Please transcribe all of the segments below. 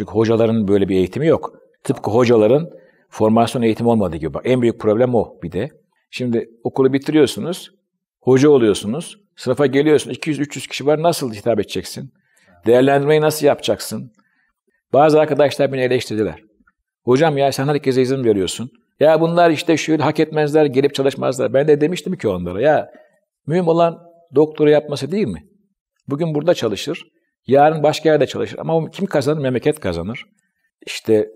Çünkü hocaların böyle bir eğitimi yok. Tıpkı hocaların formasyon eğitimi olmadığı gibi. En büyük problem o bir de. Şimdi okulu bitiriyorsunuz, hoca oluyorsunuz, sınıfa geliyorsunuz. 200-300 kişi var, nasıl hitap edeceksin? Değerlendirmeyi nasıl yapacaksın? Bazı arkadaşlar beni eleştirdiler. Hocam ya sen herkese izin veriyorsun. Ya bunlar işte şöyle hak etmezler, gelip çalışmazlar. Ben de demiştim ki onlara ya mühim olan doktora yapması değil mi? Bugün burada çalışır, Yarın başka yerde çalışır. Ama kim kazanır? Memleket kazanır. İşte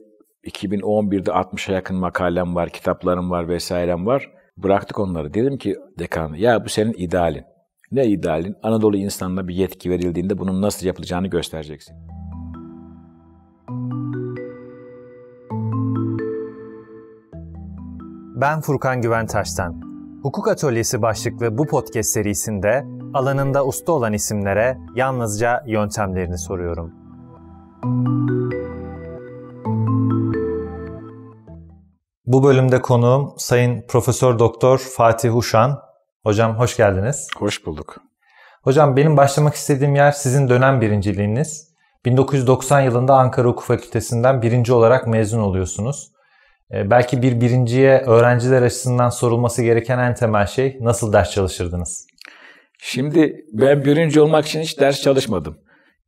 2011'de 60'a yakın makalem var, kitaplarım var vesairem var. Bıraktık onları. Dedim ki dekan ya bu senin idealin. Ne idealin? Anadolu insanına bir yetki verildiğinde bunun nasıl yapılacağını göstereceksin. Ben Furkan Güven Hukuk Atölyesi başlıklı bu podcast serisinde alanında usta olan isimlere yalnızca yöntemlerini soruyorum. Bu bölümde konuğum Sayın Profesör Doktor Fatih Uşan. Hocam hoş geldiniz. Hoş bulduk. Hocam benim başlamak istediğim yer sizin dönem birinciliğiniz. 1990 yılında Ankara Hukuk Fakültesinden birinci olarak mezun oluyorsunuz. Ee, belki bir birinciye öğrenciler açısından sorulması gereken en temel şey nasıl ders çalışırdınız? Şimdi ben birinci olmak için hiç ders çalışmadım.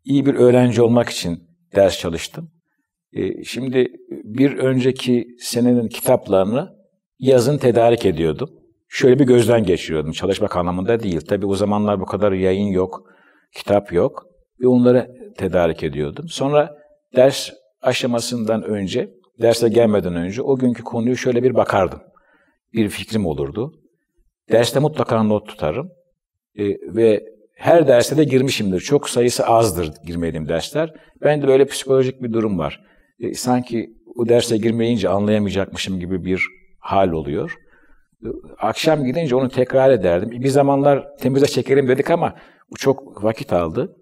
İyi bir öğrenci olmak için ders çalıştım. E, şimdi bir önceki senenin kitaplarını yazın tedarik ediyordum. Şöyle bir gözden geçiriyordum çalışmak anlamında değil. Tabii o zamanlar bu kadar yayın yok, kitap yok ve onları tedarik ediyordum. Sonra ders aşamasından önce, derse gelmeden önce o günkü konuyu şöyle bir bakardım. Bir fikrim olurdu. Derste mutlaka not tutarım. Ee, ve her derse de girmişimdir. Çok sayısı azdır girmediğim dersler. Ben de böyle psikolojik bir durum var. Ee, sanki o derse girmeyince anlayamayacakmışım gibi bir hal oluyor. Ee, akşam gidince onu tekrar ederdim. Bir zamanlar temize çekerim dedik ama bu çok vakit aldı.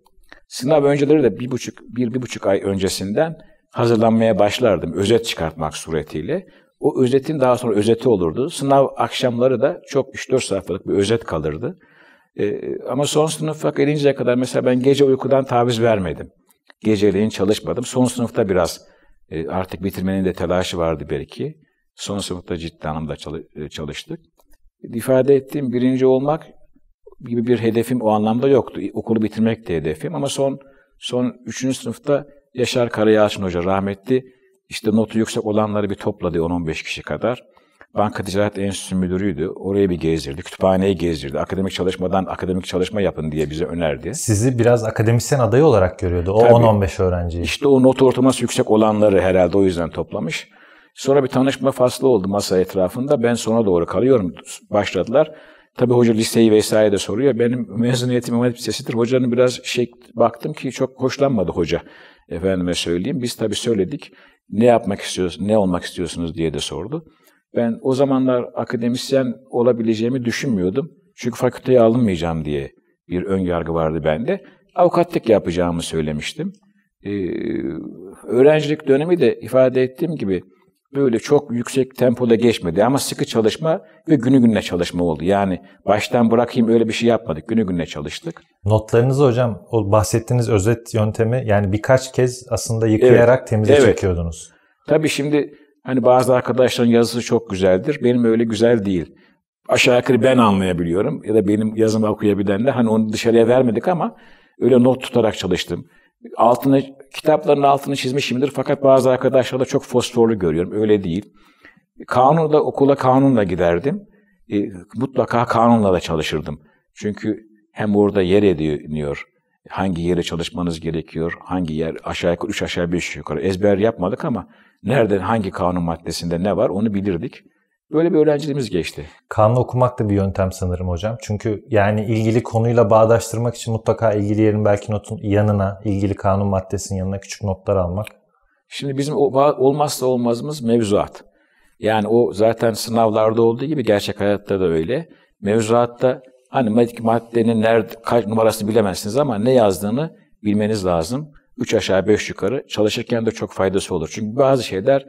Sınav önceleri de bir buçuk, bir, bir buçuk ay öncesinden hazırlanmaya başlardım özet çıkartmak suretiyle. O özetin daha sonra özeti olurdu. Sınav akşamları da çok 3-4 sayfalık bir özet kalırdı. E, ama son sınıfa gelinceye kadar mesela ben gece uykudan taviz vermedim. Geceleyin çalışmadım. Son sınıfta biraz e, artık bitirmenin de telaşı vardı belki. Son sınıfta ciddi anlamda e, çalıştık. İfade ettiğim birinci olmak gibi bir hedefim o anlamda yoktu. Okulu bitirmek de hedefim ama son son üçüncü sınıfta Yaşar Karayağçın Hoca rahmetli işte notu yüksek olanları bir topladı 10-15 kişi kadar. Banka Ticaret Enstitüsü Müdürü'ydü. Oraya bir gezdirdi. Kütüphaneyi gezdirdi. Akademik çalışmadan akademik çalışma yapın diye bize önerdi. Sizi biraz akademisyen adayı olarak görüyordu. O 10-15 öğrenciyi. İşte o not ortalaması yüksek olanları herhalde o yüzden toplamış. Sonra bir tanışma faslı oldu masa etrafında. Ben sona doğru kalıyorum. Başladılar. Tabii hoca liseyi vesaire de soruyor. Benim mezuniyetim Mehmet Lisesi'dir. Hocanın biraz şey baktım ki çok hoşlanmadı hoca. Efendime söyleyeyim. Biz tabii söyledik. Ne yapmak istiyorsunuz, ne olmak istiyorsunuz diye de sordu. Ben o zamanlar akademisyen olabileceğimi düşünmüyordum. Çünkü fakülteye alınmayacağım diye bir ön yargı vardı bende. Avukatlık yapacağımı söylemiştim. Ee, öğrencilik dönemi de ifade ettiğim gibi böyle çok yüksek tempoda geçmedi ama sıkı çalışma ve günü gününe çalışma oldu. Yani baştan bırakayım öyle bir şey yapmadık. Günü gününe çalıştık. Notlarınızı hocam o bahsettiğiniz özet yöntemi yani birkaç kez aslında yıkayarak evet. temize evet. çekiyordunuz. Tabii şimdi Hani bazı arkadaşların yazısı çok güzeldir. Benim öyle güzel değil. Aşağı yukarı ben anlayabiliyorum. Ya da benim yazımı okuyabilenler. Hani onu dışarıya vermedik ama öyle not tutarak çalıştım. Altını, kitapların altını çizmişimdir. Fakat bazı arkadaşlarda çok fosforlu görüyorum. Öyle değil. Kanunla, okula kanunla giderdim. E, mutlaka kanunla da çalışırdım. Çünkü hem orada yer ediniyor hangi yere çalışmanız gerekiyor, hangi yer aşağı yukarı, üç aşağı beş yukarı ezber yapmadık ama nereden hangi kanun maddesinde ne var onu bilirdik. Böyle bir öğrenciliğimiz geçti. Kanun okumak da bir yöntem sanırım hocam. Çünkü yani ilgili konuyla bağdaştırmak için mutlaka ilgili yerin belki notun yanına, ilgili kanun maddesinin yanına küçük notlar almak. Şimdi bizim olmazsa olmazımız mevzuat. Yani o zaten sınavlarda olduğu gibi gerçek hayatta da öyle. Mevzuatta Hani maddenin nerede, kaç numarası bilemezsiniz ama ne yazdığını bilmeniz lazım. Üç aşağı beş yukarı çalışırken de çok faydası olur. Çünkü bazı şeyler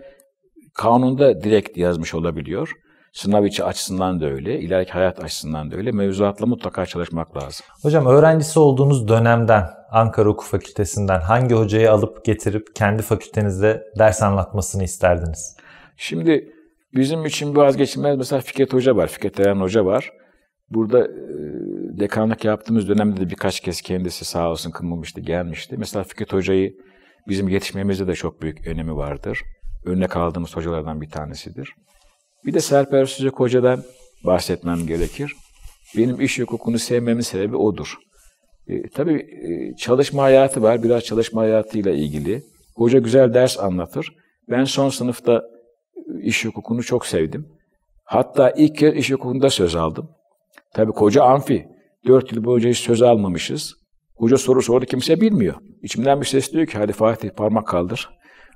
kanunda direkt yazmış olabiliyor. Sınav içi açısından da öyle, ileriki hayat açısından da öyle. Mevzuatla mutlaka çalışmak lazım. Hocam öğrencisi olduğunuz dönemden, Ankara Hukuk Fakültesinden hangi hocayı alıp getirip kendi fakültenizde ders anlatmasını isterdiniz? Şimdi bizim için vazgeçilmez mesela Fikret Hoca var, Fikret Eren Hoca var. Burada e, dekanlık yaptığımız dönemde de birkaç kez kendisi sağ olsun kınmamıştı, gelmişti. Mesela Fikret Hoca'yı bizim yetişmemizde de çok büyük önemi vardır. Örnek aldığımız hocalardan bir tanesidir. Bir de Serper Süzük Hoca'dan bahsetmem gerekir. Benim iş hukukunu sevmemin sebebi odur. E, tabii e, çalışma hayatı var. Biraz çalışma hayatıyla ilgili. Hoca güzel ders anlatır. Ben son sınıfta e, iş hukukunu çok sevdim. Hatta ilk kez iş hukukunda söz aldım. Tabi koca amfi. Dört yıl boyunca hiç söz almamışız. Hoca soru sordu kimse bilmiyor. İçimden bir ses diyor ki hadi Fatih parmak kaldır.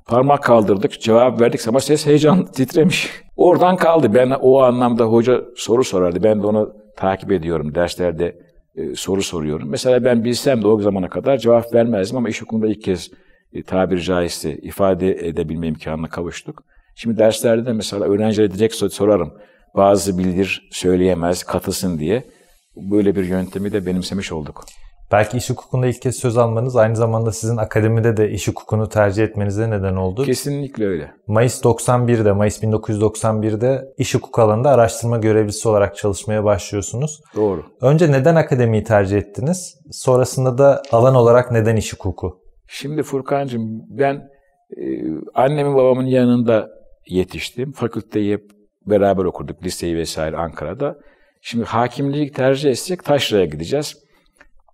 Parmak kaldırdık, cevap verdik ama ses heyecan titremiş. Oradan kaldı. Ben o anlamda hoca soru sorardı. Ben de onu takip ediyorum. Derslerde e, soru soruyorum. Mesela ben bilsem de o zamana kadar cevap vermezdim ama iş okulunda ilk kez e, tabiri caizse ifade edebilme imkanına kavuştuk. Şimdi derslerde de mesela öğrencilere direkt sorarım. Bazı bilir, söyleyemez, katılsın diye. Böyle bir yöntemi de benimsemiş olduk. Belki iş hukukunda ilk kez söz almanız aynı zamanda sizin akademide de iş hukukunu tercih etmenize neden oldu. Kesinlikle öyle. Mayıs 91'de, Mayıs 1991'de iş hukuk alanında araştırma görevlisi olarak çalışmaya başlıyorsunuz. Doğru. Önce neden akademiyi tercih ettiniz? Sonrasında da alan olarak neden iş hukuku? Şimdi Furkan'cığım ben e, annemin babamın yanında yetiştim. Fakülteyi hep beraber okurduk liseyi vesaire Ankara'da. Şimdi hakimliği tercih etsek taşraya gideceğiz.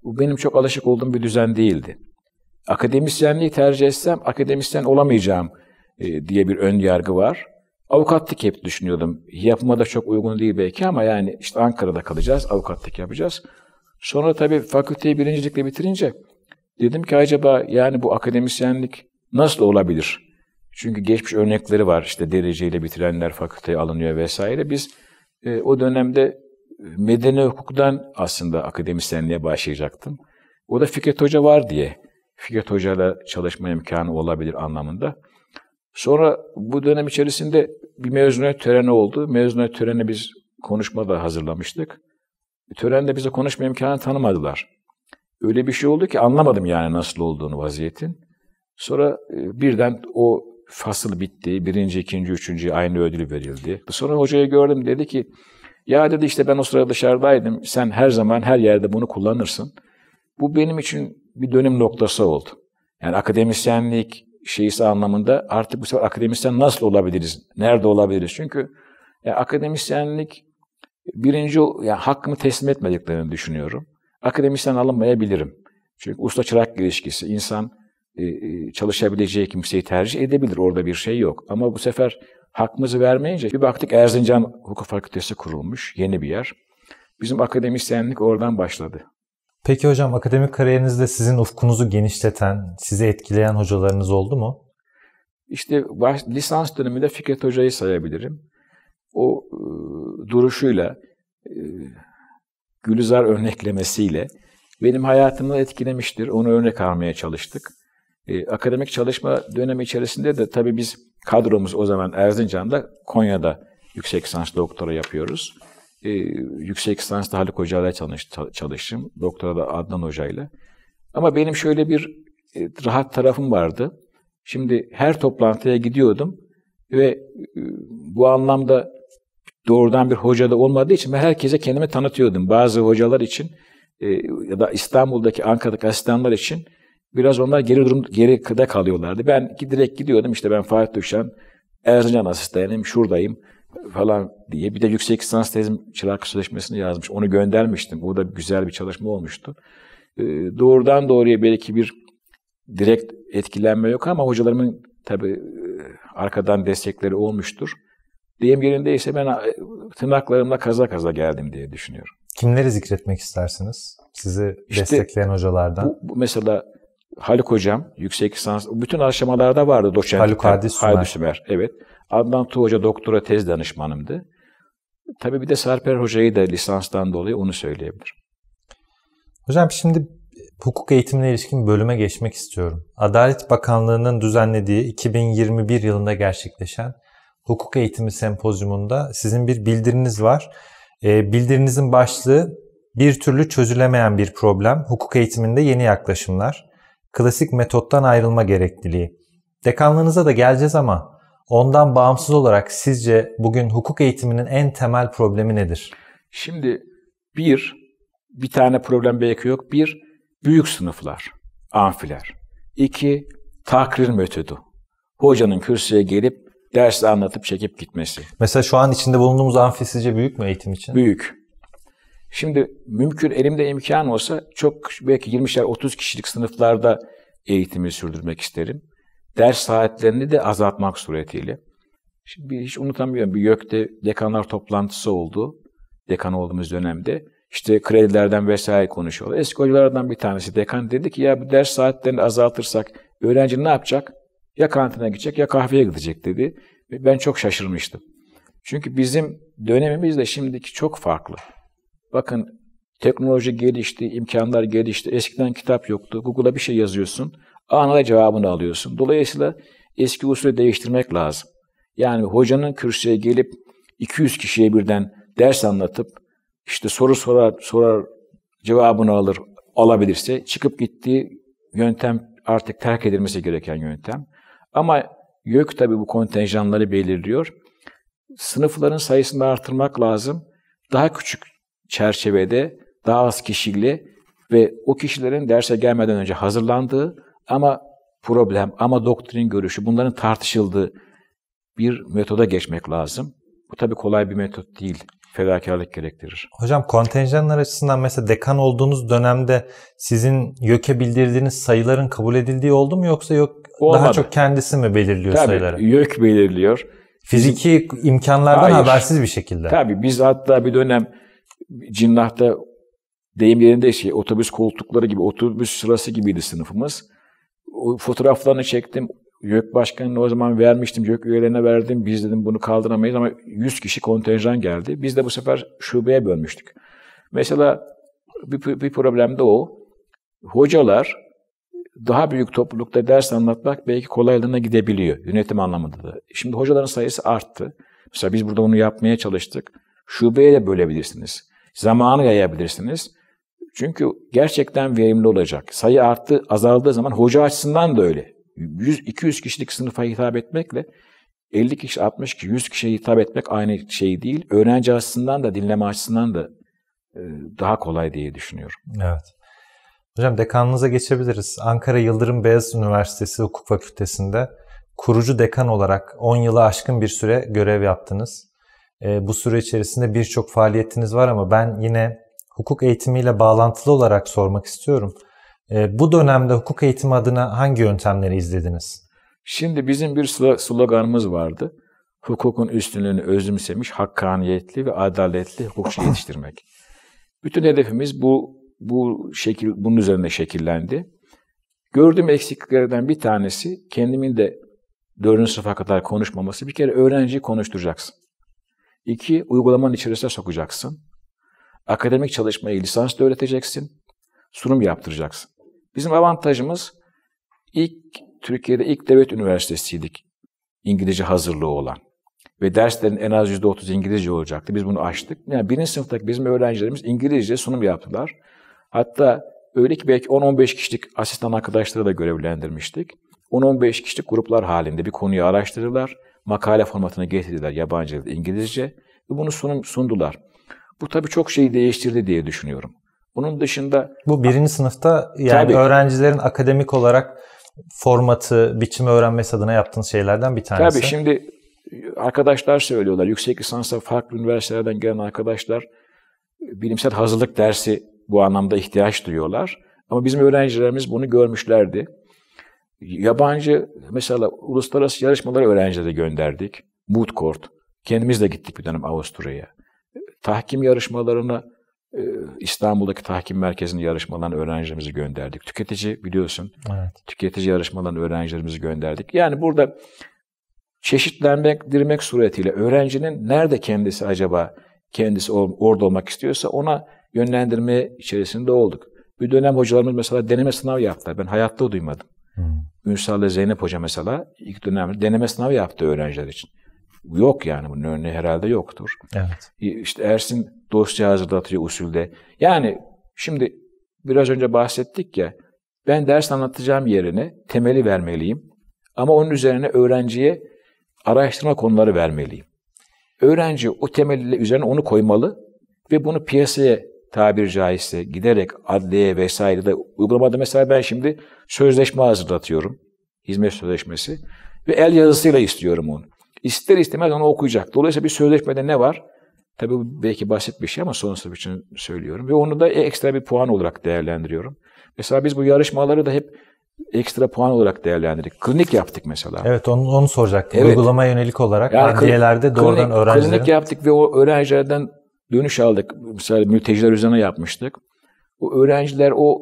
Bu benim çok alışık olduğum bir düzen değildi. Akademisyenliği tercih etsem akademisyen olamayacağım e, diye bir ön yargı var. Avukatlık hep düşünüyordum. Yapıma da çok uygun değil belki ama yani işte Ankara'da kalacağız, avukatlık yapacağız. Sonra tabii fakülteyi birincilikle bitirince dedim ki acaba yani bu akademisyenlik nasıl olabilir? Çünkü geçmiş örnekleri var. İşte dereceyle bitirenler fakülteye alınıyor vesaire. Biz e, o dönemde e, medeni hukuktan aslında akademisyenliğe başlayacaktım. O da Fikret Hoca var diye. Fikret Hoca'yla çalışma imkanı olabilir anlamında. Sonra bu dönem içerisinde bir mezuniyet töreni oldu. Mezuniyet töreni biz konuşma da hazırlamıştık. Törende bize konuşma imkanı tanımadılar. Öyle bir şey oldu ki anlamadım yani nasıl olduğunu vaziyetin. Sonra e, birden o fasıl bitti. Birinci, ikinci, üçüncü aynı ödül verildi. Sonra hocayı gördüm dedi ki ya dedi işte ben o sırada dışarıdaydım. Sen her zaman her yerde bunu kullanırsın. Bu benim için bir dönüm noktası oldu. Yani akademisyenlik şeysi anlamında artık bu sefer akademisyen nasıl olabiliriz? Nerede olabiliriz? Çünkü yani e, akademisyenlik birinci yani hakkımı teslim etmediklerini düşünüyorum. Akademisyen alınmayabilirim. Çünkü usta çırak ilişkisi. insan e, e, çalışabileceği kimseyi tercih edebilir. Orada bir şey yok. Ama bu sefer hakkımızı vermeyince bir baktık Erzincan Hukuk Fakültesi kurulmuş. Yeni bir yer. Bizim akademisyenlik oradan başladı. Peki hocam akademik kariyerinizde sizin ufkunuzu genişleten, sizi etkileyen hocalarınız oldu mu? İşte baş, lisans döneminde Fikret Hoca'yı sayabilirim. O e, duruşuyla, e, Gülizar örneklemesiyle benim hayatımı etkilemiştir. Onu örnek almaya çalıştık. E, akademik çalışma dönemi içerisinde de tabii biz kadromuz o zaman Erzincan'da, Konya'da yüksek lisans doktora yapıyoruz. E, yüksek lisansta Haluk Hoca ile çalış, çalıştım. Doktora da Adnan Hoca ile. Ama benim şöyle bir e, rahat tarafım vardı. Şimdi her toplantıya gidiyordum ve e, bu anlamda doğrudan bir hoca da olmadığı için ben herkese kendimi tanıtıyordum. Bazı hocalar için e, ya da İstanbul'daki, Ankara'daki asistanlar için Biraz onlar geri durum geri geride kalıyorlardı. Ben direkt gidiyordum işte ben Fahit düşen Erzincan asistanım şuradayım falan diye. Bir de yüksek lisans tezim çırak sözleşmesini yazmış. Onu göndermiştim. Bu da güzel bir çalışma olmuştu. Ee, doğrudan doğruya belki bir direkt etkilenme yok ama hocalarımın tabi e, arkadan destekleri olmuştur. Deyim yerindeyse ben e, tırnaklarımla kaza kaza geldim diye düşünüyorum. Kimleri zikretmek istersiniz? Sizi işte, destekleyen hocalardan. Bu, bu mesela Haluk Hocam, yüksek lisans, bütün aşamalarda vardı doçent. Haluk Hadi Sümer. Haluk Sümer, evet. Adnan Tu Hoca doktora tez danışmanımdı. Tabii bir de Sarper Hoca'yı da lisanstan dolayı onu söyleyebilirim. Hocam şimdi hukuk eğitimine ilişkin bölüme geçmek istiyorum. Adalet Bakanlığı'nın düzenlediği 2021 yılında gerçekleşen hukuk eğitimi sempozyumunda sizin bir bildiriniz var. E, ee, bildirinizin başlığı bir türlü çözülemeyen bir problem, hukuk eğitiminde yeni yaklaşımlar klasik metottan ayrılma gerekliliği. Dekanlığınıza da geleceğiz ama ondan bağımsız olarak sizce bugün hukuk eğitiminin en temel problemi nedir? Şimdi bir, bir tane problem belki yok. Bir, büyük sınıflar, amfiler. İki, takrir metodu. Hocanın kürsüye gelip dersi anlatıp çekip gitmesi. Mesela şu an içinde bulunduğumuz amfi sizce büyük mü eğitim için? Büyük. Şimdi mümkün elimde imkan olsa çok belki 20'şer 30 kişilik sınıflarda eğitimi sürdürmek isterim. Ders saatlerini de azaltmak suretiyle. Şimdi hiç unutamıyorum bir YÖK'te dekanlar toplantısı oldu. Dekan olduğumuz dönemde. İşte kredilerden vesaire konuşuyorlar. Eski hocalardan bir tanesi dekan dedi ki ya bu ders saatlerini azaltırsak öğrenci ne yapacak? Ya kantine gidecek ya kahveye gidecek dedi. Ben çok şaşırmıştım. Çünkü bizim dönemimiz de şimdiki çok farklı. Bakın teknoloji gelişti, imkanlar gelişti. Eskiden kitap yoktu. Google'a bir şey yazıyorsun. Anında cevabını alıyorsun. Dolayısıyla eski usulü değiştirmek lazım. Yani hocanın kürsüye gelip 200 kişiye birden ders anlatıp işte soru sorar, sorar cevabını alır, alabilirse çıkıp gittiği yöntem artık terk edilmesi gereken yöntem. Ama YÖK tabii bu kontenjanları belirliyor. Sınıfların sayısını artırmak lazım. Daha küçük çerçevede daha az kişiyle ve o kişilerin derse gelmeden önce hazırlandığı ama problem ama doktrin görüşü bunların tartışıldığı bir metoda geçmek lazım. Bu tabii kolay bir metot değil. Fedakarlık gerektirir. Hocam kontenjanlar açısından mesela dekan olduğunuz dönemde sizin YÖK'e bildirdiğiniz sayıların kabul edildiği oldu mu yoksa yok Olmadı. daha çok kendisi mi belirliyor tabii, sayıları? YÖK belirliyor. Fiziki Fizik... imkanlardan Hayır. habersiz bir şekilde. Tabii biz hatta bir dönem Cinnah'ta deyim yerinde şey, otobüs koltukları gibi, otobüs sırası gibiydi sınıfımız. O fotoğraflarını çektim. YÖK başkanına o zaman vermiştim, YÖK üyelerine verdim. Biz dedim bunu kaldıramayız ama 100 kişi kontenjan geldi. Biz de bu sefer şubeye bölmüştük. Mesela bir, bir problem de o. Hocalar daha büyük toplulukta ders anlatmak belki kolaylığına gidebiliyor yönetim anlamında da. Şimdi hocaların sayısı arttı. Mesela biz burada bunu yapmaya çalıştık. Şubeye de bölebilirsiniz. Zamanı yayabilirsiniz. Çünkü gerçekten verimli olacak. Sayı arttı, azaldığı zaman hoca açısından da öyle. 100-200 kişilik sınıfa hitap etmekle 50 kişi, 60 kişi, 100 kişiye hitap etmek aynı şey değil. Öğrenci açısından da dinleme açısından da e, daha kolay diye düşünüyorum. Evet. Hocam dekanınıza geçebiliriz. Ankara Yıldırım Beyazıt Üniversitesi Hukuk Fakültesi'nde kurucu dekan olarak 10 yılı aşkın bir süre görev yaptınız. Ee, bu süre içerisinde birçok faaliyetiniz var ama ben yine hukuk eğitimiyle bağlantılı olarak sormak istiyorum. Ee, bu dönemde hukuk eğitimi adına hangi yöntemleri izlediniz? Şimdi bizim bir sloganımız vardı. Hukukun üstünlüğünü özümsemiş, hakkaniyetli ve adaletli hukukçu yetiştirmek. Bütün hedefimiz bu bu şekil bunun üzerine şekillendi. Gördüğüm eksikliklerden bir tanesi kendimin de dördüncü sınıfa kadar konuşmaması. Bir kere öğrenci konuşturacaksın. İki, uygulamanın içerisine sokacaksın. Akademik çalışmayı lisans öğreteceksin. Sunum yaptıracaksın. Bizim avantajımız ilk Türkiye'de ilk devlet üniversitesiydik. İngilizce hazırlığı olan. Ve derslerin en az yüzde otuz İngilizce olacaktı. Biz bunu açtık. Yani birinci sınıftaki bizim öğrencilerimiz İngilizce sunum yaptılar. Hatta öyle ki belki 10-15 kişilik asistan arkadaşları da görevlendirmiştik. 10-15 kişilik gruplar halinde bir konuyu araştırırlar. Makale formatına getirdiler yabancı dil, İngilizce ve bunu sunum, sundular. Bu tabii çok şeyi değiştirdi diye düşünüyorum. Bunun dışında... Bu birinci sınıfta yani tabii, öğrencilerin akademik olarak formatı, biçimi öğrenmesi adına yaptığınız şeylerden bir tanesi. Tabii şimdi arkadaşlar söylüyorlar. Yüksek lisansa farklı üniversitelerden gelen arkadaşlar bilimsel hazırlık dersi bu anlamda ihtiyaç duyuyorlar. Ama bizim öğrencilerimiz bunu görmüşlerdi. Yabancı mesela uluslararası yarışmalara öğrencileri gönderdik. Mood Court. Kendimiz de gittik bir dönem Avusturya'ya. Tahkim yarışmalarına e, İstanbul'daki tahkim merkezinin yarışmalarına öğrencilerimizi gönderdik. Tüketici biliyorsun. Evet. Tüketici yarışmalarına öğrencilerimizi gönderdik. Yani burada çeşitlenmek, dirmek suretiyle öğrencinin nerede kendisi acaba kendisi orada olmak istiyorsa ona yönlendirme içerisinde olduk. Bir dönem hocalarımız mesela deneme sınav yaptılar. Ben hayatta duymadım. Hmm. Ünsal ile Zeynep Hoca mesela ilk dönem deneme sınavı yaptı öğrenciler için. Yok yani bunun örneği herhalde yoktur. Evet. İşte Ersin dosya hazırlatıcı usulde. Yani şimdi biraz önce bahsettik ya ben ders anlatacağım yerine temeli vermeliyim. Ama onun üzerine öğrenciye araştırma konuları vermeliyim. Öğrenci o temeli üzerine onu koymalı ve bunu piyasaya tabir caizse giderek adliye vesaire de uygulamada mesela ben şimdi sözleşme hazırlatıyorum. Hizmet sözleşmesi. Ve el yazısıyla istiyorum onu. İster istemez onu okuyacak. Dolayısıyla bir sözleşmede ne var? Tabii bu belki basit bir şey ama son sınıf için söylüyorum. Ve onu da ekstra bir puan olarak değerlendiriyorum. Mesela biz bu yarışmaları da hep ekstra puan olarak değerlendirdik. Klinik yaptık mesela. Evet onu, onu soracaktım. Evet. Uygulama yönelik olarak yani adliyelerde doğrudan klinik, öğrencilerin... Klinik yaptık ve o öğrencilerden dönüş aldık. Mesela mülteciler üzerine yapmıştık. O öğrenciler o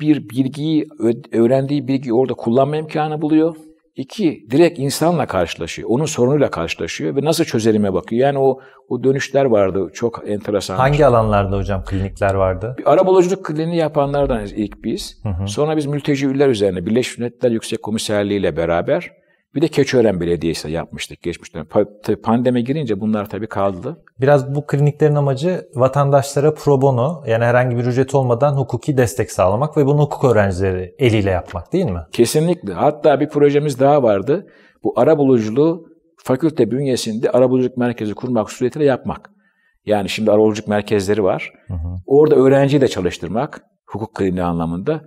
bir bilgiyi, öğrendiği bilgiyi orada kullanma imkanı buluyor. İki, direkt insanla karşılaşıyor. Onun sorunuyla karşılaşıyor ve nasıl çözelime bakıyor. Yani o o dönüşler vardı çok enteresan. Hangi alanlarda hocam klinikler vardı? Bir arabuluculuk kliniği yapanlardan ilk biz. Hı hı. Sonra biz mülteci ülkeler üzerine Birleşmiş Milletler Yüksek Komiserliği ile beraber bir de Keçiören Belediyesi yapmıştık geçmişte. dönem. Pandemi girince bunlar tabii kaldı. Biraz bu kliniklerin amacı vatandaşlara pro bono yani herhangi bir ücret olmadan hukuki destek sağlamak ve bunu hukuk öğrencileri eliyle yapmak değil mi? Kesinlikle. Hatta bir projemiz daha vardı. Bu arabuluculuğu fakülte bünyesinde arabuluculuk merkezi kurmak suretiyle yapmak. Yani şimdi arabuluculuk merkezleri var. Hı hı. Orada öğrenciyi de çalıştırmak hukuk kliniği anlamında.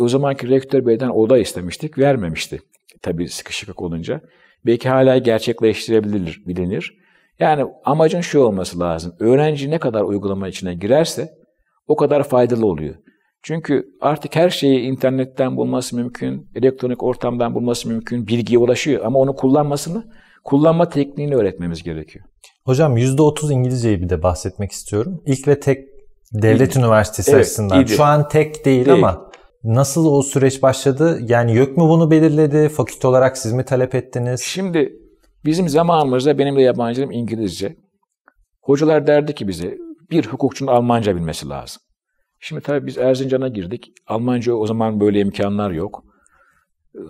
O zamanki rektör beyden oda istemiştik, vermemişti tabii sıkışıklık olunca belki hala gerçekleştirebilir bilinir. Yani amacın şu olması lazım. Öğrenci ne kadar uygulama içine girerse o kadar faydalı oluyor. Çünkü artık her şeyi internetten bulması mümkün, elektronik ortamdan bulması mümkün, bilgiye ulaşıyor ama onu kullanmasını, kullanma tekniğini öğretmemiz gerekiyor. Hocam %30 İngilizceyi bir de bahsetmek istiyorum. İlk ve tek devlet İl, üniversitesi evet, açısından. İyiydi. Şu an tek değil, değil ama Nasıl o süreç başladı? Yani YÖK mü bunu belirledi? Fakülte olarak siz mi talep ettiniz? Şimdi bizim zamanımızda benim de yabancılığım İngilizce. Hocalar derdi ki bize bir hukukçunun Almanca bilmesi lazım. Şimdi tabii biz Erzincan'a girdik. Almanca o zaman böyle imkanlar yok.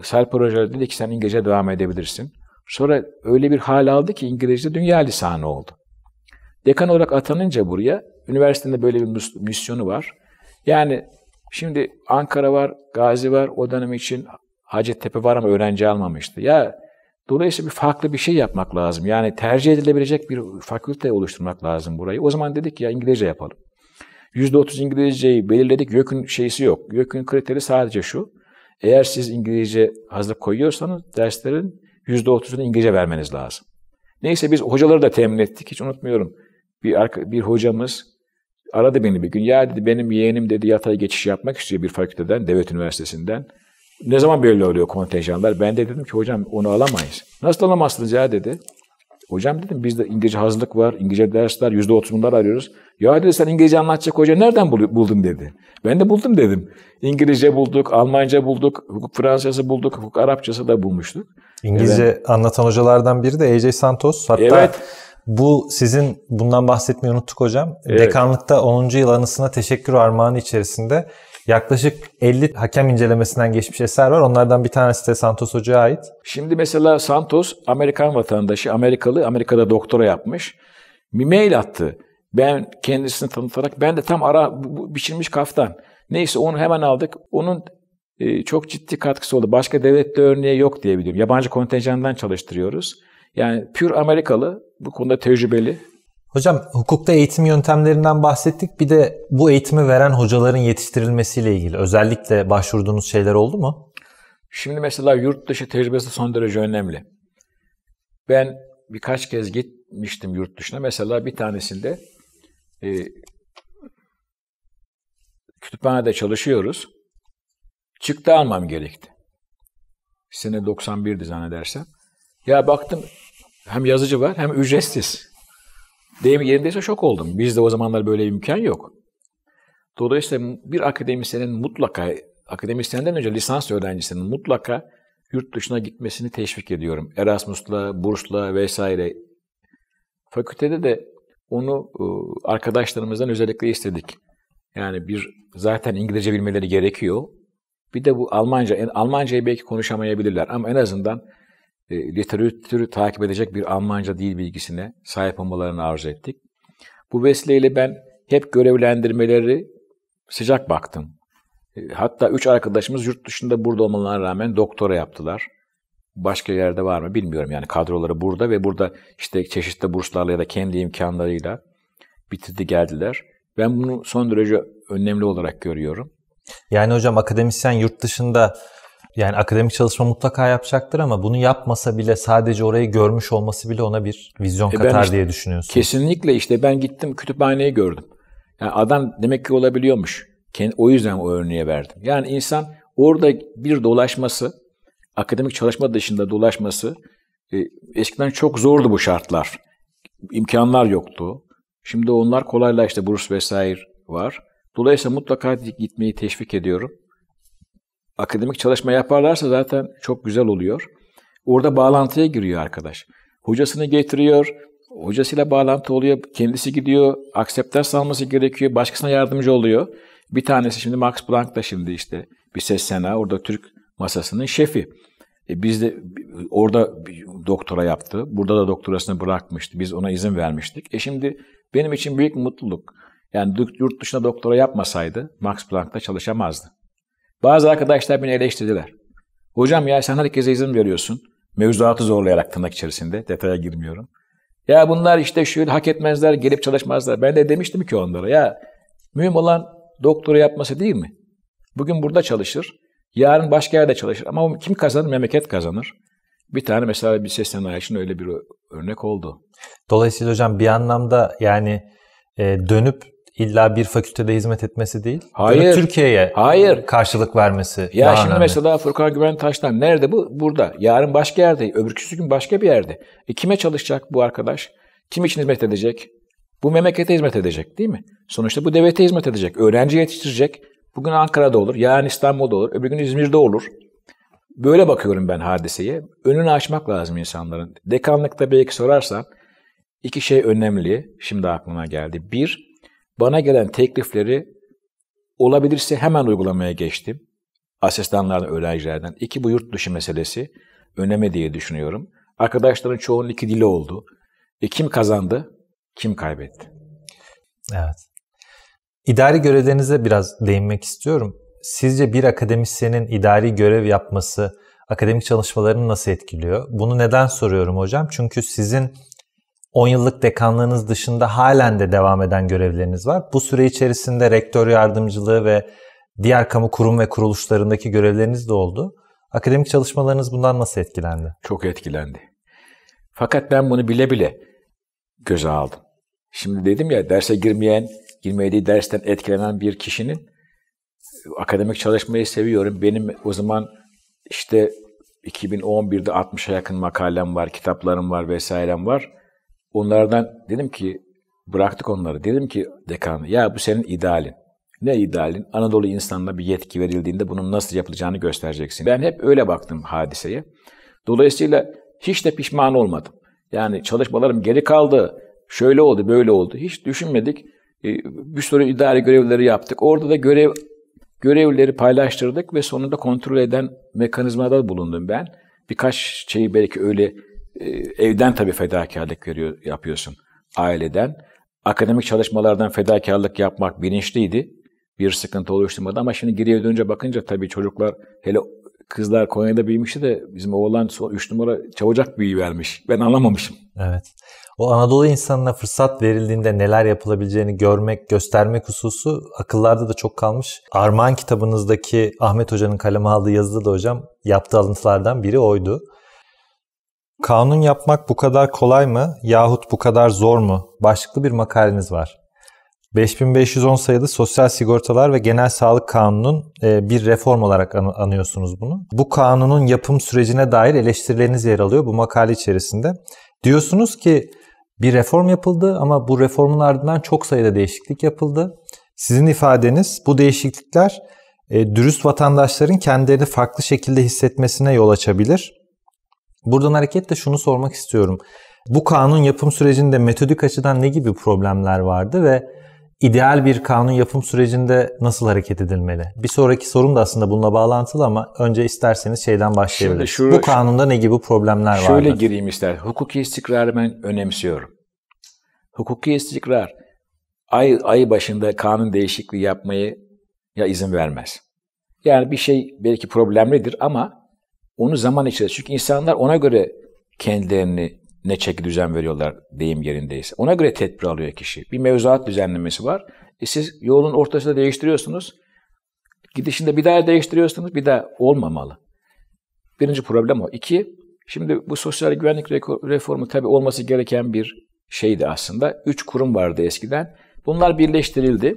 Sel projeleri dedi ki sen İngilizce devam edebilirsin. Sonra öyle bir hal aldı ki İngilizce dünya lisanı oldu. Dekan olarak atanınca buraya üniversitenin böyle bir misyonu var. Yani Şimdi Ankara var, Gazi var. O dönem için Hacettepe var ama öğrenci almamıştı. Ya dolayısıyla bir farklı bir şey yapmak lazım. Yani tercih edilebilecek bir fakülte oluşturmak lazım burayı. O zaman dedik ya İngilizce yapalım. %30 İngilizceyi belirledik. YÖK'ün şeysi yok. YÖK'ün kriteri sadece şu. Eğer siz İngilizce hazırlık koyuyorsanız derslerin %30'unu İngilizce vermeniz lazım. Neyse biz hocaları da temin ettik. Hiç unutmuyorum. Bir, bir hocamız Aradı beni bir gün. Ya dedi benim yeğenim dedi yatay geçiş yapmak istiyor bir fakülteden, devlet üniversitesinden. Ne zaman belli oluyor kontenjanlar? Ben de dedim ki hocam onu alamayız. Nasıl alamazsınız ya dedi. Hocam dedim bizde İngilizce hazırlık var, İngilizce dersler, yüzde otuz bunlar arıyoruz. Ya dedi sen İngilizce anlatacak hoca nereden buldun dedi. Ben de buldum dedim. İngilizce bulduk, Almanca bulduk, hukuk Fransızcası bulduk, hukuk Arapçası da bulmuştuk. İngilizce evet. anlatan hocalardan biri de AJ Santos. Hatta evet. Bu sizin bundan bahsetmeyi unuttuk hocam. Evet. Dekanlıkta 10. yıl anısına teşekkür armağanı içerisinde yaklaşık 50 hakem incelemesinden geçmiş eser var. Onlardan bir tanesi de Santos Hoca'ya ait. Şimdi mesela Santos Amerikan vatandaşı, Amerikalı, Amerika'da doktora yapmış. Bir mail attı. Ben kendisini tanıtarak, ben de tam ara bu, biçilmiş kaftan. Neyse onu hemen aldık. Onun e, çok ciddi katkısı oldu. Başka devlette örneği yok diye biliyorum. Yabancı kontenjandan çalıştırıyoruz. Yani pür Amerikalı, bu konuda tecrübeli. Hocam hukukta eğitim yöntemlerinden bahsettik. Bir de bu eğitimi veren hocaların yetiştirilmesiyle ilgili özellikle başvurduğunuz şeyler oldu mu? Şimdi mesela yurt dışı tecrübesi son derece önemli. Ben birkaç kez gitmiştim yurt dışına. Mesela bir tanesinde e, kütüphanede çalışıyoruz. Çıktı almam gerekti. Sene 91'di zannedersem. Ya baktım hem yazıcı var hem ücretsiz. Deyim yerindeyse şok oldum. Bizde o zamanlar böyle bir imkan yok. Dolayısıyla bir akademisyenin mutlaka, akademisyenden önce lisans öğrencisinin mutlaka yurt dışına gitmesini teşvik ediyorum. Erasmus'la, bursla vesaire. Fakültede de onu e, arkadaşlarımızdan özellikle istedik. Yani bir zaten İngilizce bilmeleri gerekiyor. Bir de bu Almanca, Almancayı belki konuşamayabilirler ama en azından e, literatürü takip edecek bir Almanca dil bilgisine sahip olmalarını arzu ettik. Bu vesileyle ben hep görevlendirmeleri sıcak baktım. E, hatta üç arkadaşımız yurt dışında burada olmalarına rağmen doktora yaptılar. Başka yerde var mı bilmiyorum yani kadroları burada ve burada işte çeşitli burslarla ya da kendi imkanlarıyla bitirdi geldiler. Ben bunu son derece önemli olarak görüyorum. Yani hocam akademisyen yurt dışında yani akademik çalışma mutlaka yapacaktır ama bunu yapmasa bile sadece orayı görmüş olması bile ona bir vizyon e katar işte, diye düşünüyorsun. Kesinlikle işte ben gittim kütüphaneyi gördüm. Yani adam demek ki olabiliyormuş. O yüzden o örneği verdim. Yani insan orada bir dolaşması, akademik çalışma dışında dolaşması e, eskiden çok zordu bu şartlar. İmkanlar yoktu. Şimdi onlar kolaylaştı. Burs vesaire var. Dolayısıyla mutlaka gitmeyi teşvik ediyorum akademik çalışma yaparlarsa zaten çok güzel oluyor. Orada bağlantıya giriyor arkadaş. Hocasını getiriyor, hocasıyla bağlantı oluyor, kendisi gidiyor, akseptans alması gerekiyor, başkasına yardımcı oluyor. Bir tanesi şimdi Max Planck da şimdi işte bir ses sena, orada Türk masasının şefi. E biz de orada doktora yaptı. Burada da doktorasını bırakmıştı. Biz ona izin vermiştik. E şimdi benim için büyük mutluluk. Yani yurt dışına doktora yapmasaydı Max Planck'ta çalışamazdı. Bazı arkadaşlar beni eleştirdiler. Hocam ya sen herkese izin veriyorsun. Mevzuatı zorlayarak tırnak içerisinde. Detaya girmiyorum. Ya bunlar işte şöyle hak etmezler, gelip çalışmazlar. Ben de demiştim ki onlara ya mühim olan doktora yapması değil mi? Bugün burada çalışır, yarın başka yerde çalışır. Ama kim kazanır? Memleket kazanır. Bir tane mesela bir ses sanayişin öyle bir örnek oldu. Dolayısıyla hocam bir anlamda yani e, dönüp illa bir fakültede hizmet etmesi değil. Hayır. Türkiye'ye hayır. karşılık vermesi. Ya şimdi önemli. mesela Furkan Güven Taştan nerede bu? Burada. Yarın başka yerde. Öbürküsü gün başka bir yerde. E kime çalışacak bu arkadaş? Kim için hizmet edecek? Bu memlekete hizmet edecek değil mi? Sonuçta bu devlete hizmet edecek. Öğrenci yetiştirecek. Bugün Ankara'da olur, yarın İstanbul'da olur, öbür gün İzmir'de olur. Böyle bakıyorum ben hadiseye. Önünü açmak lazım insanların. Dekanlıkta belki sorarsan iki şey önemli. Şimdi aklıma geldi. Bir, bana gelen teklifleri olabilirse hemen uygulamaya geçtim. Asistanlardan, öğrencilerden. İki bu yurt dışı meselesi öneme diye düşünüyorum. Arkadaşların çoğunun iki dili oldu. E kim kazandı, kim kaybetti? Evet. İdari görevlerinize biraz değinmek istiyorum. Sizce bir akademisyenin idari görev yapması akademik çalışmalarını nasıl etkiliyor? Bunu neden soruyorum hocam? Çünkü sizin 10 yıllık dekanlığınız dışında halen de devam eden görevleriniz var. Bu süre içerisinde rektör yardımcılığı ve diğer kamu kurum ve kuruluşlarındaki görevleriniz de oldu. Akademik çalışmalarınız bundan nasıl etkilendi? Çok etkilendi. Fakat ben bunu bile bile göze aldım. Şimdi dedim ya derse girmeyen, girmediği dersten etkilenen bir kişinin e, akademik çalışmayı seviyorum. Benim o zaman işte 2011'de 60'a yakın makalem var, kitaplarım var vesairem var onlardan dedim ki bıraktık onları. Dedim ki dekan ya bu senin idealin. Ne idealin? Anadolu insanına bir yetki verildiğinde bunun nasıl yapılacağını göstereceksin. Ben hep öyle baktım hadiseye. Dolayısıyla hiç de pişman olmadım. Yani çalışmalarım geri kaldı. Şöyle oldu, böyle oldu. Hiç düşünmedik. Ee, bir sürü idari görevleri yaptık. Orada da görev görevleri paylaştırdık ve sonunda kontrol eden mekanizmada bulundum ben. Birkaç şeyi belki öyle ee, evden tabii fedakarlık veriyor, yapıyorsun aileden. Akademik çalışmalardan fedakarlık yapmak bilinçliydi. Bir sıkıntı oluşturmadı ama şimdi geriye dönünce bakınca tabii çocuklar hele kızlar Konya'da büyümüştü de bizim oğlan 3 numara çabucak büyüvermiş. Ben anlamamışım. Evet. O Anadolu insanına fırsat verildiğinde neler yapılabileceğini görmek, göstermek hususu akıllarda da çok kalmış. Armağan kitabınızdaki Ahmet Hoca'nın kaleme aldığı yazıda da hocam yaptığı alıntılardan biri oydu. Kanun yapmak bu kadar kolay mı yahut bu kadar zor mu? Başlıklı bir makaleniz var. 5510 sayılı Sosyal Sigortalar ve Genel Sağlık Kanunu'nun e, bir reform olarak anıyorsunuz bunu. Bu kanunun yapım sürecine dair eleştirileriniz yer alıyor bu makale içerisinde. Diyorsunuz ki bir reform yapıldı ama bu reformun ardından çok sayıda değişiklik yapıldı. Sizin ifadeniz bu değişiklikler e, dürüst vatandaşların kendilerini farklı şekilde hissetmesine yol açabilir Buradan hareketle şunu sormak istiyorum. Bu kanun yapım sürecinde metodik açıdan ne gibi problemler vardı ve ideal bir kanun yapım sürecinde nasıl hareket edilmeli? Bir sonraki sorum da aslında bununla bağlantılı ama önce isterseniz şeyden başlayabiliriz. Şu, Bu kanunda ne gibi problemler var? Şöyle vardı? gireyim ister. Hukuki istikrarı ben önemsiyorum. Hukuki istikrar ay, ay başında kanun değişikliği yapmayı ya izin vermez. Yani bir şey belki problemlidir ama onu zaman içerisinde. Çünkü insanlar ona göre kendilerini ne çeki düzen veriyorlar deyim yerindeyse. Ona göre tedbir alıyor kişi. Bir mevzuat düzenlemesi var. E siz yolun ortasında değiştiriyorsunuz. Gidişinde bir daha değiştiriyorsunuz. Bir daha olmamalı. Birinci problem o. İki, şimdi bu sosyal güvenlik reformu tabii olması gereken bir şeydi aslında. Üç kurum vardı eskiden. Bunlar birleştirildi.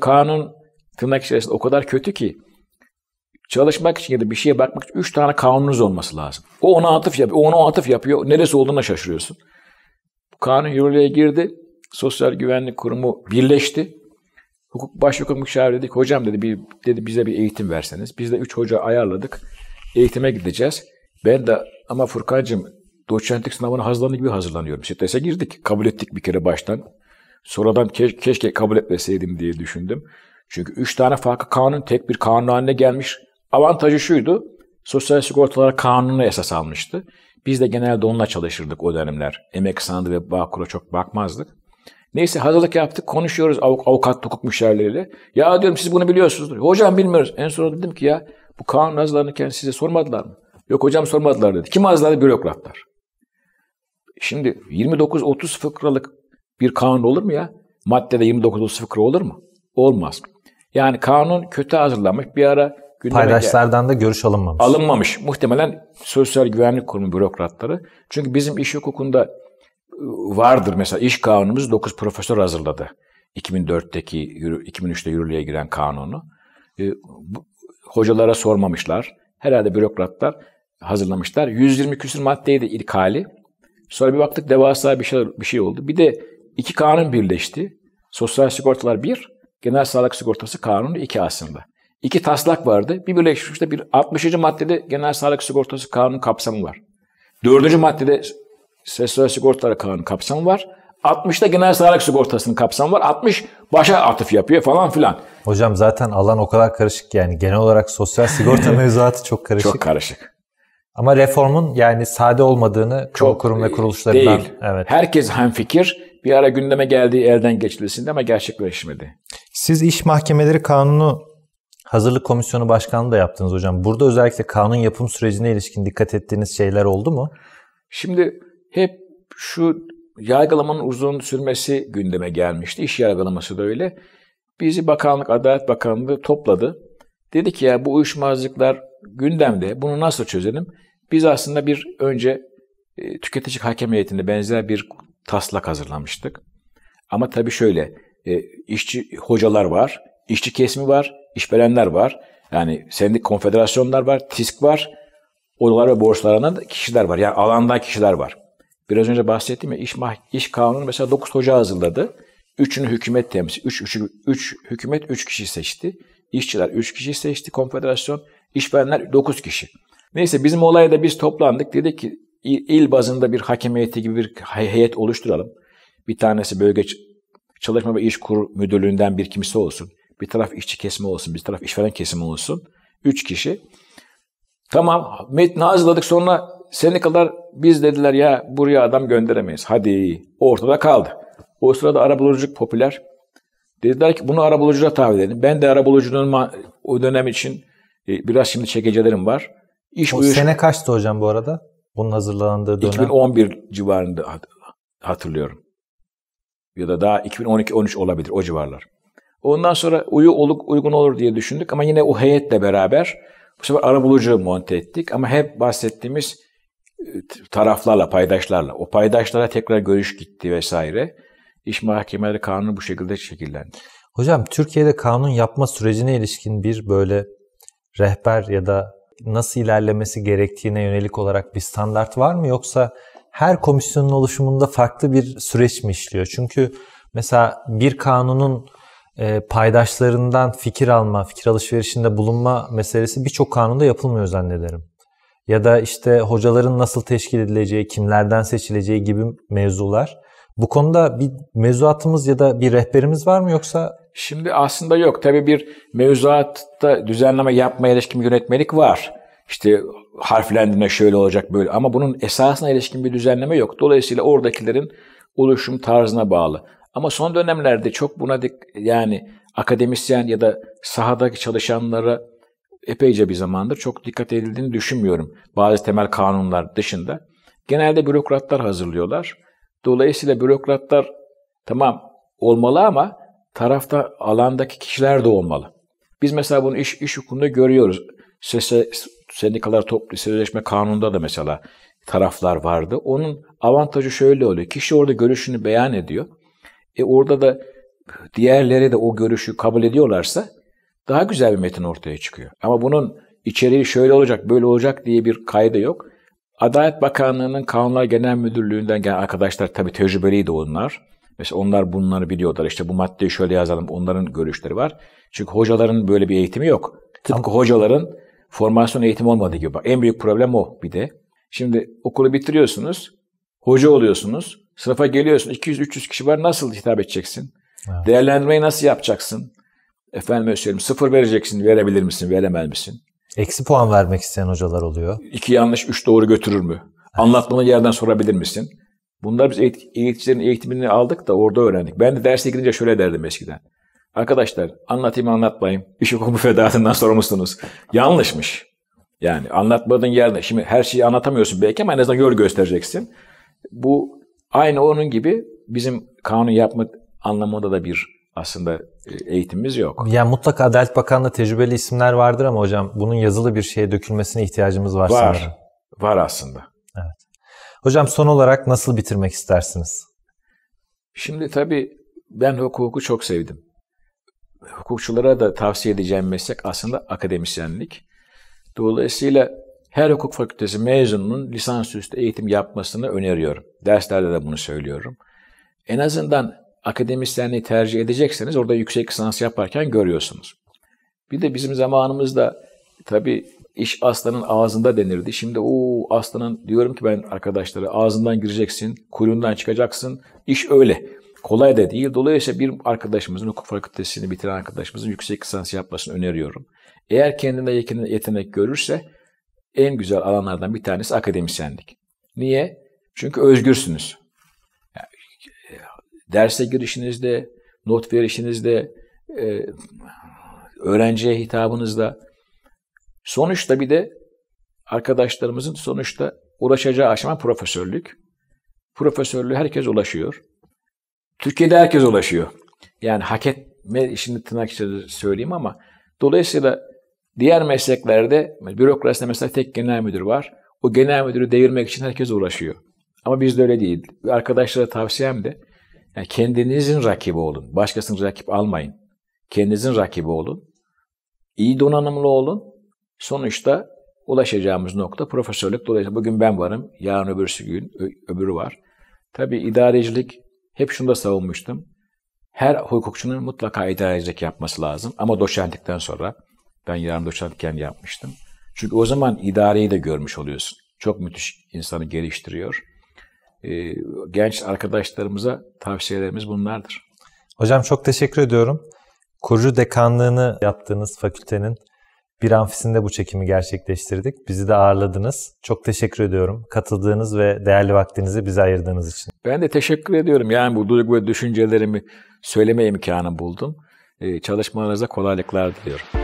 Kanun tırnak içerisinde o kadar kötü ki Çalışmak için ya da bir şeye bakmak için üç tane kanununuz olması lazım. O ona atıf yapıyor, o ona atıf yapıyor. Neresi olduğuna şaşırıyorsun. Kanun yürürlüğe girdi. Sosyal Güvenlik Kurumu birleşti. Hukuk Başhukuk Müşavir dedik. Hocam dedi, bir, dedi bize bir eğitim verseniz. Biz de üç hoca ayarladık. Eğitime gideceğiz. Ben de ama Furkan'cığım doçentlik sınavına hazırlanır gibi hazırlanıyorum. STS'e girdik. Kabul ettik bir kere baştan. Sonradan keş, keşke kabul etmeseydim diye düşündüm. Çünkü üç tane farklı kanun tek bir kanun haline gelmiş. Avantajı şuydu. Sosyal sigortalara kanunu esas almıştı. Biz de genelde onunla çalışırdık o dönemler. Emek sandı ve Bağkur'a çok bakmazdık. Neyse hazırlık yaptık. Konuşuyoruz av- avukat hukuk müşterileriyle. Ya diyorum siz bunu biliyorsunuzdur. Hocam bilmiyoruz. En sonunda dedim ki ya bu kanun hazırlanırken size sormadılar mı? Yok hocam sormadılar dedi. Kim hazırladı? Bürokratlar. Şimdi 29-30 fıkralık bir kanun olur mu ya? Maddede 29-30 fıkra olur mu? Olmaz. Yani kanun kötü hazırlanmış. Bir ara gündeme paydaşlardan da görüş alınmamış. Alınmamış. Muhtemelen Sosyal Güvenlik Kurumu bürokratları. Çünkü bizim iş hukukunda e, vardır mesela iş kanunumuz 9 profesör hazırladı. 2004'teki 2003'te yürürlüğe giren kanunu. E, hocalara sormamışlar. Herhalde bürokratlar hazırlamışlar. 120 küsur maddeydi ilk hali. Sonra bir baktık devasa bir şey, bir şey oldu. Bir de iki kanun birleşti. Sosyal sigortalar bir, genel sağlık sigortası kanunu iki aslında. İki taslak vardı. Bir birleşmişte bir 60. maddede genel sağlık sigortası kanunu kapsamı var. 4. maddede sosyal sigortaları kanunu kapsamı var. 60'da genel sağlık sigortasının kapsamı var. 60 başa atıf yapıyor falan filan. Hocam zaten alan o kadar karışık yani genel olarak sosyal sigorta mevzuatı çok karışık. Çok karışık. Ama reformun yani sade olmadığını çok kurum ve e, kuruluşlarından değil. evet. Herkes hemfikir. Bir ara gündeme geldiği elden geçilsin ama gerçekleşmedi. Siz iş mahkemeleri kanunu Hazırlık Komisyonu Başkanı da yaptınız hocam. Burada özellikle kanun yapım sürecine ilişkin dikkat ettiğiniz şeyler oldu mu? Şimdi hep şu yargılamanın uzun sürmesi gündeme gelmişti. İş yargılaması da öyle. Bizi Bakanlık, Adalet Bakanlığı topladı. Dedi ki ya bu uyuşmazlıklar gündemde. Bunu nasıl çözelim? Biz aslında bir önce e, tüketici hakem heyetinde benzer bir taslak hazırlamıştık. Ama tabii şöyle, e, işçi hocalar var, işçi kesimi var, işverenler var. Yani sendik konfederasyonlar var, TİSK var. Odalar ve borçlarına kişiler var. Yani alanda kişiler var. Biraz önce bahsettiğim ya iş, mah iş kanunu mesela 9 hoca hazırladı. Üçünü hükümet temsil, üç, üç, üç, hükümet 3 kişi seçti. İşçiler 3 kişi seçti, konfederasyon, işverenler 9 kişi. Neyse bizim olayda biz toplandık. Dedik ki il, il bazında bir hakem heyeti gibi bir heyet oluşturalım. Bir tanesi bölge Çalışma ve İş Kur Müdürlüğü'nden bir kimse olsun. Bir taraf işçi kesimi olsun, bir taraf işveren kesimi olsun. Üç kişi. Tamam metni hazırladık sonra seni kadar biz dediler ya buraya adam gönderemeyiz. Hadi ortada kaldı. O sırada arabuluculuk popüler. Dediler ki bunu arabulucuya tahvil edin. Ben de arabulucunun o dönem için e, biraz şimdi çekecelerim var. İş o uyuş... sene kaçtı hocam bu arada? Bunun hazırlandığı dönem. 2011 civarında hatırlıyorum. Ya da daha 2012-13 olabilir o civarlar. Ondan sonra uyu oluk uygun olur diye düşündük ama yine o heyetle beraber bu sefer arabulucu monte ettik ama hep bahsettiğimiz e, taraflarla, paydaşlarla. O paydaşlara tekrar görüş gitti vesaire. İş mahkemeleri kanunu bu şekilde şekillendi. Hocam Türkiye'de kanun yapma sürecine ilişkin bir böyle rehber ya da nasıl ilerlemesi gerektiğine yönelik olarak bir standart var mı? Yoksa her komisyonun oluşumunda farklı bir süreç mi işliyor? Çünkü mesela bir kanunun e, paydaşlarından fikir alma, fikir alışverişinde bulunma meselesi birçok kanunda yapılmıyor zannederim. Ya da işte hocaların nasıl teşkil edileceği, kimlerden seçileceği gibi mevzular. Bu konuda bir mevzuatımız ya da bir rehberimiz var mı yoksa? Şimdi aslında yok. Tabii bir mevzuatta düzenleme yapmaya ilişkin bir yönetmelik var. İşte harflendiğine şöyle olacak böyle ama bunun esasına ilişkin bir düzenleme yok. Dolayısıyla oradakilerin oluşum tarzına bağlı. Ama son dönemlerde çok buna dik yani akademisyen ya da sahadaki çalışanlara epeyce bir zamandır çok dikkat edildiğini düşünmüyorum. Bazı temel kanunlar dışında. Genelde bürokratlar hazırlıyorlar. Dolayısıyla bürokratlar tamam olmalı ama tarafta alandaki kişiler de olmalı. Biz mesela bunu iş, iş hukukunda görüyoruz. Sese, sendikalar toplu sözleşme kanununda da mesela taraflar vardı. Onun avantajı şöyle oluyor. Kişi orada görüşünü beyan ediyor. E orada da diğerleri de o görüşü kabul ediyorlarsa daha güzel bir metin ortaya çıkıyor. Ama bunun içeriği şöyle olacak, böyle olacak diye bir kaydı yok. Adalet Bakanlığı'nın Kanunlar Genel Müdürlüğü'nden gelen arkadaşlar tabii tecrübeliydi onlar. Mesela onlar bunları biliyorlar. İşte bu maddeyi şöyle yazalım. Onların görüşleri var. Çünkü hocaların böyle bir eğitimi yok. Tıpkı hocaların formasyon eğitimi olmadığı gibi. En büyük problem o bir de. Şimdi okulu bitiriyorsunuz. Hoca oluyorsunuz. Sınıfa geliyorsun 200-300 kişi var nasıl hitap edeceksin? Evet. Değerlendirmeyi nasıl yapacaksın? Efendim söyleyeyim sıfır vereceksin verebilir misin veremez misin? Eksi puan vermek isteyen hocalar oluyor. İki yanlış üç doğru götürür mü? Evet. Anlatmanın yerden sorabilir misin? Bunlar biz eğiticilerin eğitimini aldık da orada öğrendik. Ben de derse girince şöyle derdim eskiden. Arkadaşlar anlatayım anlatmayayım. İş hukuku müfredatından sorumlusunuz. Yanlışmış. Yani anlatmadığın yerde. Şimdi her şeyi anlatamıyorsun belki ama en azından yol göstereceksin. Bu Aynı onun gibi bizim kanun yapmak anlamında da bir aslında e, eğitimimiz yok. Yani mutlaka Adalet Bakanlığı tecrübeli isimler vardır ama hocam bunun yazılı bir şeye dökülmesine ihtiyacımız var, var sanırım. Var aslında. Evet. Hocam son olarak nasıl bitirmek istersiniz? Şimdi tabii ben hukuku çok sevdim. Hukukçulara da tavsiye edeceğim meslek aslında akademisyenlik. Dolayısıyla her hukuk fakültesi mezununun lisansüstü eğitim yapmasını öneriyorum. Derslerde de bunu söylüyorum. En azından akademisyenliği tercih edecekseniz orada yüksek lisans yaparken görüyorsunuz. Bir de bizim zamanımızda tabii iş aslanın ağzında denirdi. Şimdi o aslanın diyorum ki ben arkadaşlara ağzından gireceksin, kuyruğundan çıkacaksın. İş öyle. Kolay da değil. Dolayısıyla bir arkadaşımızın, hukuk fakültesini bitiren arkadaşımızın yüksek lisans yapmasını öneriyorum. Eğer kendinde yetenek görürse en güzel alanlardan bir tanesi akademisyenlik. Niye? Çünkü özgürsünüz. Yani, e, derse girişinizde, not verişinizde, e, öğrenciye hitabınızda. Sonuçta bir de arkadaşlarımızın sonuçta ulaşacağı aşama profesörlük. Profesörlüğe herkes ulaşıyor. Türkiye'de herkes ulaşıyor. Yani hak etme işini tırnak içinde söyleyeyim ama dolayısıyla Diğer mesleklerde bürokraside mesela tek genel müdür var. O genel müdürü devirmek için herkes uğraşıyor. Ama bizde öyle değil. Arkadaşlara tavsiyem de yani kendinizin rakibi olun. Başkasının rakip almayın. Kendinizin rakibi olun. İyi donanımlı olun. Sonuçta ulaşacağımız nokta profesörlük. Dolayısıyla bugün ben varım. Yarın öbürsü gün öbürü var. Tabi idarecilik hep şunu da savunmuştum. Her hukukçunun mutlaka idarecilik yapması lazım. Ama doşentlikten sonra. Ben yarın doçentken yapmıştım. Çünkü o zaman idareyi de görmüş oluyorsun. Çok müthiş insanı geliştiriyor. Ee, genç arkadaşlarımıza tavsiyelerimiz bunlardır. Hocam çok teşekkür ediyorum. Kurucu dekanlığını yaptığınız fakültenin bir amfisinde bu çekimi gerçekleştirdik. Bizi de ağırladınız. Çok teşekkür ediyorum katıldığınız ve değerli vaktinizi bize ayırdığınız için. Ben de teşekkür ediyorum. Yani bu duygu ve düşüncelerimi söyleme imkanı buldum. Ee, çalışmalarınıza kolaylıklar diliyorum.